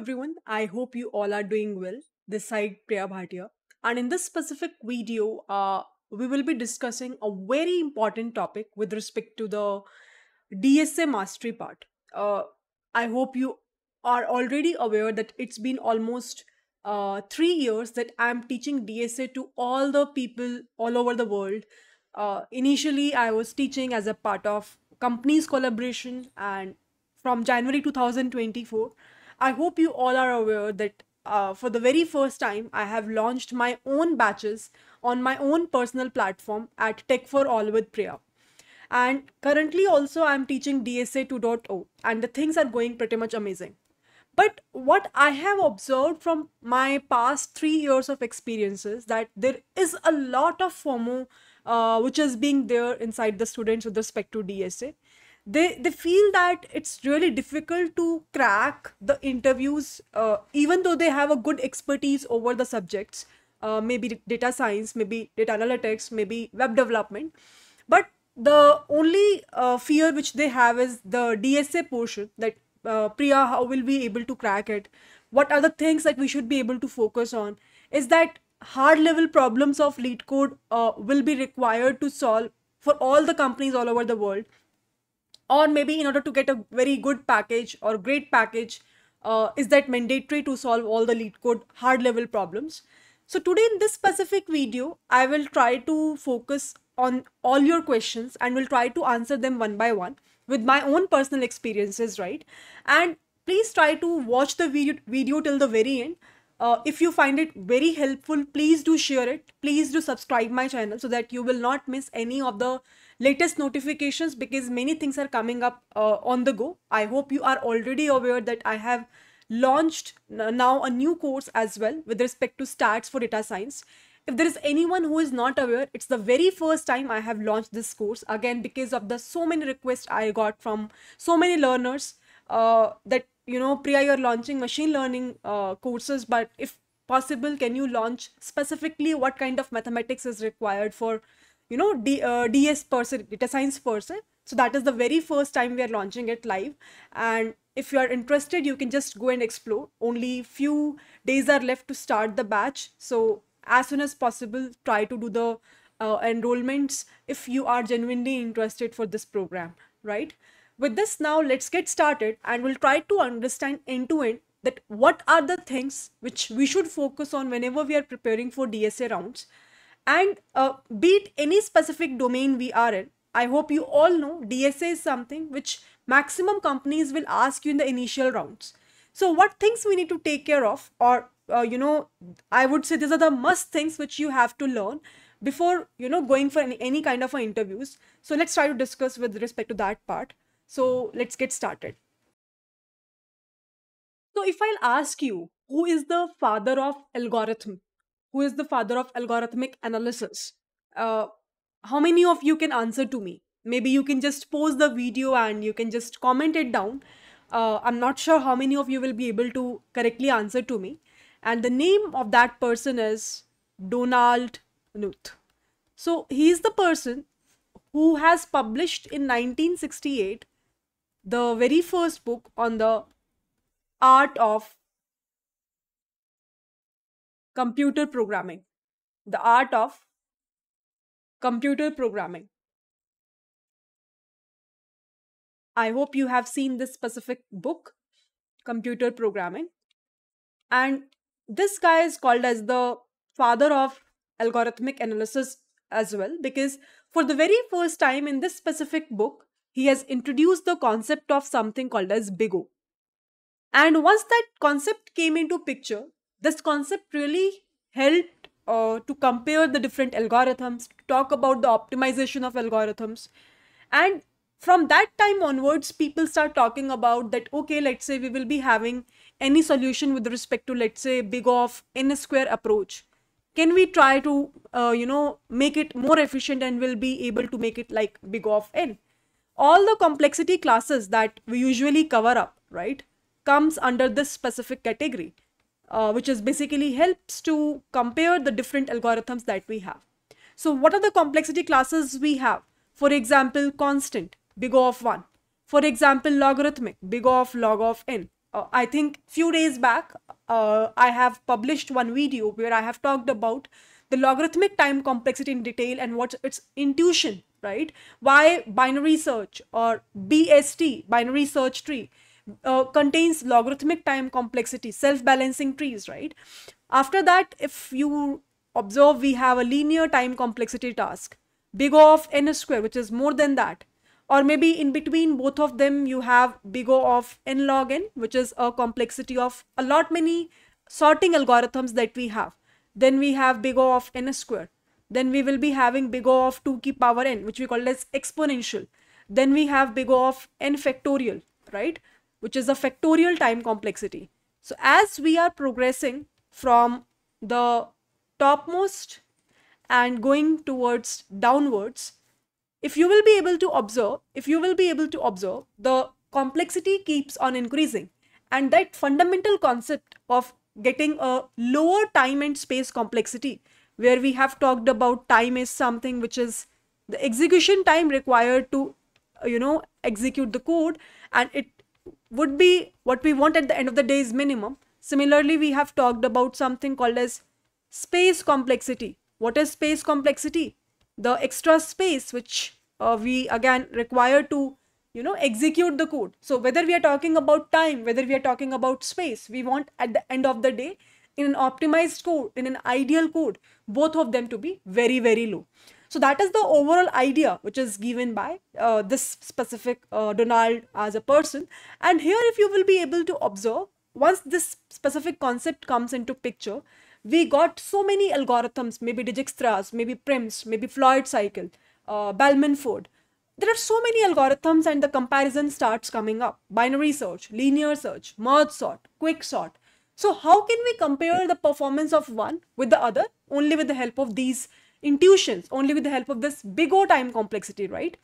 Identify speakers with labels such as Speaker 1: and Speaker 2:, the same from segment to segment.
Speaker 1: everyone. I hope you all are doing well. This side Priya Bhatia. And in this specific video, uh, we will be discussing a very important topic with respect to the DSA mastery part. Uh, I hope you are already aware that it's been almost uh, three years that I'm teaching DSA to all the people all over the world. Uh, initially, I was teaching as a part of companies collaboration, and from January 2024, I hope you all are aware that uh, for the very first time, I have launched my own batches on my own personal platform at Tech for All with Priya. And currently, also, I'm teaching DSA 2.0, and the things are going pretty much amazing. But what I have observed from my past three years of experiences that there is a lot of FOMO uh, which is being there inside the students with respect to DSA they they feel that it's really difficult to crack the interviews uh, even though they have a good expertise over the subjects uh, maybe data science maybe data analytics maybe web development but the only uh, fear which they have is the dsa portion that uh, priya how will we able to crack it what are the things that we should be able to focus on is that hard level problems of lead code uh, will be required to solve for all the companies all over the world or maybe in order to get a very good package or great package uh, is that mandatory to solve all the lead code hard level problems so today in this specific video i will try to focus on all your questions and will try to answer them one by one with my own personal experiences right and please try to watch the video video till the very end uh, if you find it very helpful please do share it please do subscribe my channel so that you will not miss any of the latest notifications because many things are coming up uh, on the go. I hope you are already aware that I have launched now a new course as well with respect to stats for data science. If there is anyone who is not aware, it's the very first time I have launched this course again because of the so many requests I got from so many learners uh, that you know Priya you're launching machine learning uh, courses but if possible can you launch specifically what kind of mathematics is required for you know, D, uh, DS person, data science person. So that is the very first time we are launching it live. And if you are interested, you can just go and explore. Only few days are left to start the batch. So as soon as possible, try to do the uh, enrollments if you are genuinely interested for this program, right? With this now, let's get started and we'll try to understand end to end that what are the things which we should focus on whenever we are preparing for DSA rounds and uh, beat any specific domain we are in. I hope you all know DSA is something which maximum companies will ask you in the initial rounds. So what things we need to take care of or uh, you know I would say these are the must things which you have to learn before you know going for any, any kind of interviews. So let's try to discuss with respect to that part. So let's get started. So if I'll ask you who is the father of algorithm who is the father of algorithmic analysis. Uh, how many of you can answer to me? Maybe you can just pause the video and you can just comment it down. Uh, I'm not sure how many of you will be able to correctly answer to me. And the name of that person is Donald Knuth. So he is the person who has published in 1968 the very first book on the art of computer programming, the art of computer programming. I hope you have seen this specific book, Computer Programming. And this guy is called as the father of algorithmic analysis as well, because for the very first time in this specific book, he has introduced the concept of something called as Big O. And once that concept came into picture, this concept really helped uh, to compare the different algorithms, talk about the optimization of algorithms. And from that time onwards, people start talking about that, okay, let's say we will be having any solution with respect to, let's say, big of n square approach. Can we try to, uh, you know, make it more efficient and will be able to make it like big of n? All the complexity classes that we usually cover up, right, comes under this specific category uh, which is basically helps to compare the different algorithms that we have. So what are the complexity classes we have? For example, constant, big O of 1. For example, logarithmic, big O of log of n. Uh, I think few days back, uh, I have published one video where I have talked about the logarithmic time complexity in detail and what's its intuition, right? Why binary search or BST, binary search tree, uh, contains logarithmic time complexity, self-balancing trees, right? After that, if you observe, we have a linear time complexity task, big O of n square, which is more than that. Or maybe in between both of them, you have big O of n log n, which is a complexity of a lot many sorting algorithms that we have. Then we have big O of n square. Then we will be having big O of 2 ki power n, which we call as exponential. Then we have big O of n factorial, right? which is a factorial time complexity. So as we are progressing from the topmost and going towards downwards, if you will be able to observe, if you will be able to observe, the complexity keeps on increasing. And that fundamental concept of getting a lower time and space complexity, where we have talked about time is something which is the execution time required to, you know, execute the code and it would be what we want at the end of the day is minimum. Similarly, we have talked about something called as space complexity. What is space complexity? The extra space which uh, we again require to you know execute the code. So whether we are talking about time, whether we are talking about space, we want at the end of the day in an optimized code, in an ideal code, both of them to be very, very low. So that is the overall idea which is given by uh, this specific uh, Donald as a person. And here if you will be able to observe, once this specific concept comes into picture, we got so many algorithms, maybe Dijkstra's, maybe Prim's, maybe Floyd cycle, uh, Bellman-Ford. There are so many algorithms and the comparison starts coming up. Binary search, linear search, merge sort, quick sort. So how can we compare the performance of one with the other? Only with the help of these intuitions only with the help of this big O time complexity, right?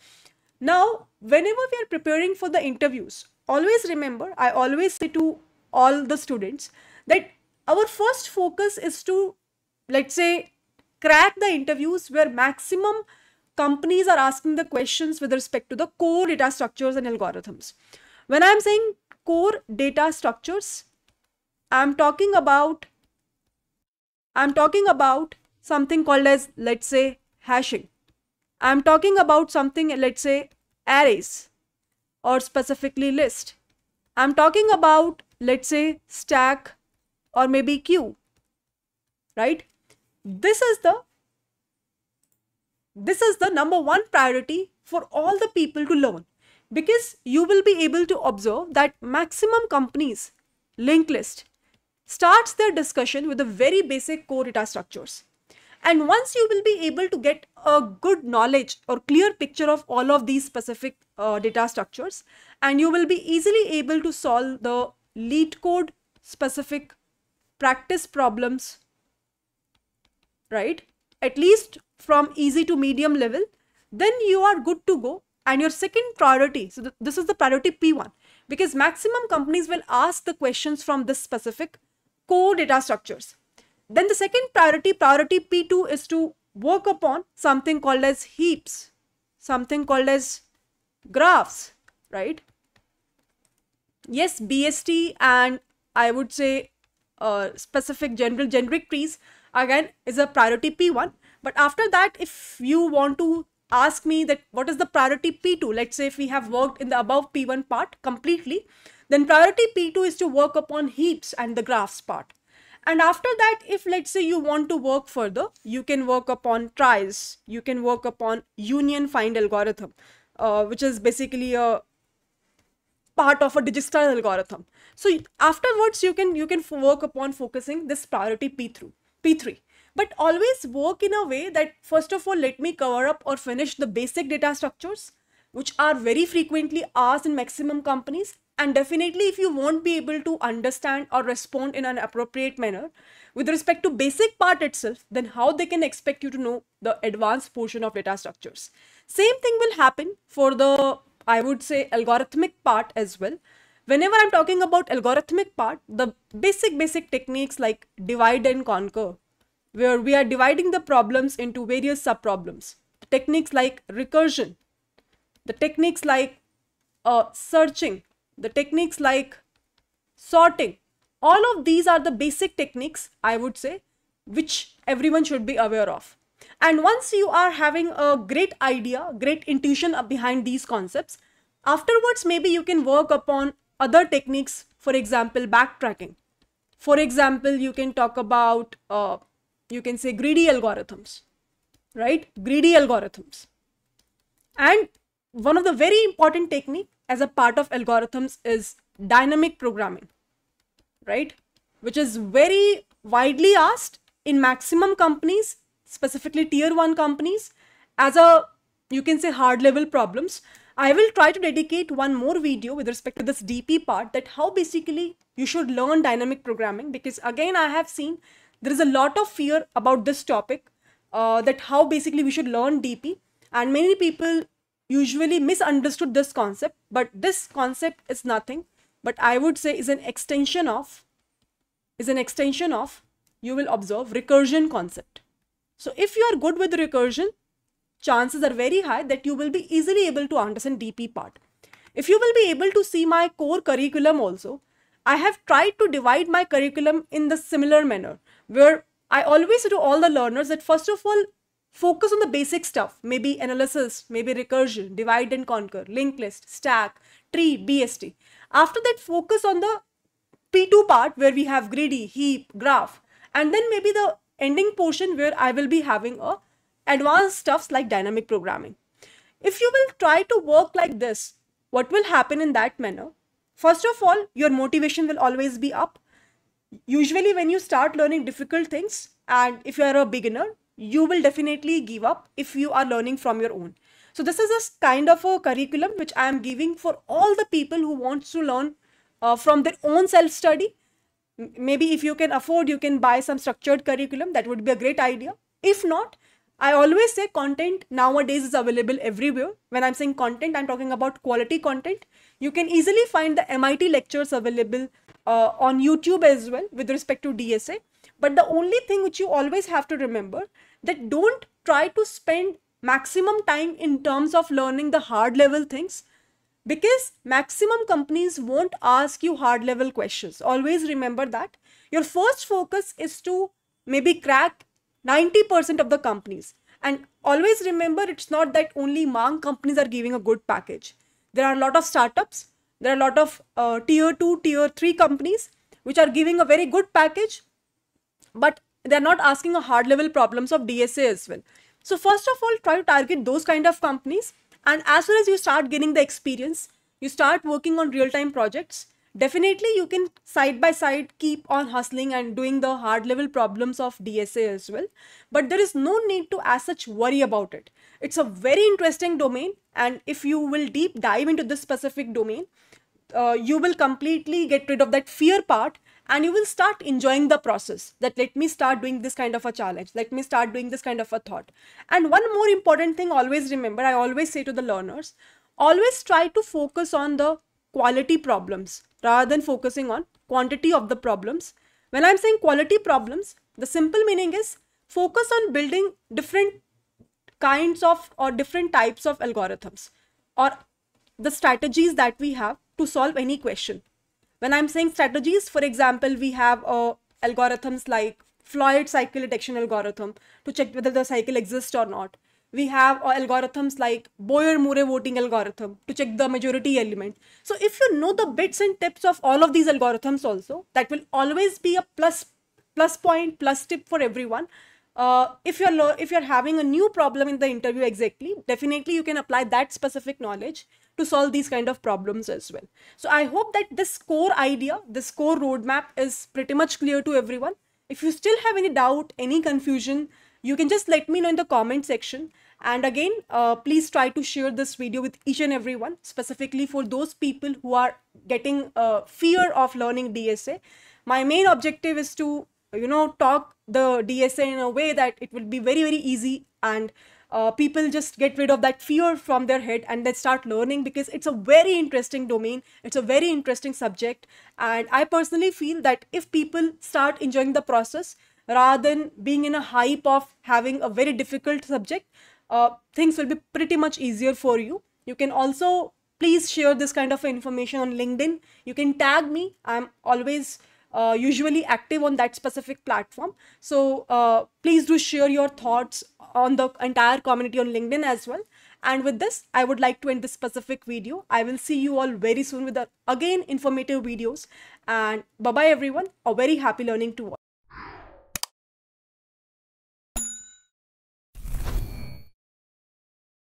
Speaker 1: Now, whenever we are preparing for the interviews, always remember, I always say to all the students that our first focus is to, let's say, crack the interviews where maximum companies are asking the questions with respect to the core data structures and algorithms. When I'm saying core data structures, I'm talking about I'm talking about something called as let's say hashing. I'm talking about something let's say arrays or specifically list. I'm talking about let's say stack or maybe queue, right? This is the this is the number one priority for all the people to learn because you will be able to observe that maximum companies linked list starts their discussion with the very basic core data structures and once you will be able to get a good knowledge or clear picture of all of these specific uh, data structures, and you will be easily able to solve the lead code specific practice problems, right? At least from easy to medium level, then you are good to go. And your second priority, so th this is the priority P1, because maximum companies will ask the questions from this specific core data structures. Then the second priority, priority P2 is to work upon something called as heaps, something called as graphs, right? Yes, BST and I would say uh, specific general generic trees again is a priority P1. But after that, if you want to ask me that what is the priority P2, let's say if we have worked in the above P1 part completely, then priority P2 is to work upon heaps and the graphs part and after that if let's say you want to work further you can work upon trials you can work upon union find algorithm uh, which is basically a part of a digital algorithm so afterwards you can you can work upon focusing this priority p through p3 but always work in a way that first of all let me cover up or finish the basic data structures which are very frequently asked in maximum companies and definitely if you won't be able to understand or respond in an appropriate manner with respect to basic part itself then how they can expect you to know the advanced portion of data structures same thing will happen for the i would say algorithmic part as well whenever i'm talking about algorithmic part the basic basic techniques like divide and conquer where we are dividing the problems into various sub problems techniques like recursion the techniques like uh, searching the techniques like sorting all of these are the basic techniques i would say which everyone should be aware of and once you are having a great idea great intuition behind these concepts afterwards maybe you can work upon other techniques for example backtracking for example you can talk about uh, you can say greedy algorithms right greedy algorithms and one of the very important technique as a part of algorithms is dynamic programming, right? Which is very widely asked in maximum companies, specifically tier one companies, as a, you can say hard level problems. I will try to dedicate one more video with respect to this DP part that how basically you should learn dynamic programming because again, I have seen there is a lot of fear about this topic uh, that how basically we should learn DP and many people usually misunderstood this concept but this concept is nothing but i would say is an extension of is an extension of you will observe recursion concept so if you are good with recursion chances are very high that you will be easily able to understand dp part if you will be able to see my core curriculum also i have tried to divide my curriculum in the similar manner where i always do all the learners that first of all Focus on the basic stuff, maybe analysis, maybe recursion, divide and conquer, linked list, stack, tree, BST. After that, focus on the P2 part where we have greedy, heap, graph, and then maybe the ending portion where I will be having a uh, advanced stuffs like dynamic programming. If you will try to work like this, what will happen in that manner? First of all, your motivation will always be up. Usually when you start learning difficult things and if you are a beginner, you will definitely give up if you are learning from your own. So this is a kind of a curriculum which I am giving for all the people who wants to learn uh, from their own self-study. Maybe if you can afford, you can buy some structured curriculum. That would be a great idea. If not, I always say content nowadays is available everywhere. When I'm saying content, I'm talking about quality content. You can easily find the MIT lectures available uh, on YouTube as well with respect to DSA. But the only thing which you always have to remember that don't try to spend maximum time in terms of learning the hard level things because maximum companies won't ask you hard level questions. Always remember that. Your first focus is to maybe crack 90% of the companies. And always remember, it's not that only Mang companies are giving a good package. There are a lot of startups, there are a lot of uh, tier 2, tier 3 companies which are giving a very good package. But they're not asking a hard level problems of DSA as well. So first of all, try to target those kind of companies. And as soon as you start gaining the experience, you start working on real time projects. Definitely, you can side by side keep on hustling and doing the hard level problems of DSA as well. But there is no need to as such worry about it. It's a very interesting domain. And if you will deep dive into this specific domain, uh, you will completely get rid of that fear part and you will start enjoying the process that let me start doing this kind of a challenge let me start doing this kind of a thought and one more important thing always remember i always say to the learners always try to focus on the quality problems rather than focusing on quantity of the problems when i'm saying quality problems the simple meaning is focus on building different kinds of or different types of algorithms or the strategies that we have to solve any question when I'm saying strategies, for example, we have uh, algorithms like Floyd cycle detection algorithm to check whether the cycle exists or not. We have uh, algorithms like Boyer-Murray voting algorithm to check the majority element. So if you know the bits and tips of all of these algorithms also, that will always be a plus plus point, plus tip for everyone. Uh, if you're if you're having a new problem in the interview exactly, definitely you can apply that specific knowledge to solve these kind of problems as well. So I hope that this core idea, this core roadmap is pretty much clear to everyone. If you still have any doubt, any confusion, you can just let me know in the comment section. And again, uh, please try to share this video with each and everyone, specifically for those people who are getting uh, fear of learning DSA. My main objective is to, you know, talk the DSA in a way that it will be very, very easy and uh, people just get rid of that fear from their head and they start learning because it's a very interesting domain it's a very interesting subject and i personally feel that if people start enjoying the process rather than being in a hype of having a very difficult subject uh, things will be pretty much easier for you you can also please share this kind of information on linkedin you can tag me i'm always uh, usually active on that specific platform. So uh, please do share your thoughts on the entire community on LinkedIn as well. And with this, I would like to end this specific video. I will see you all very soon with the, again informative videos. And bye-bye everyone. A very happy learning to all.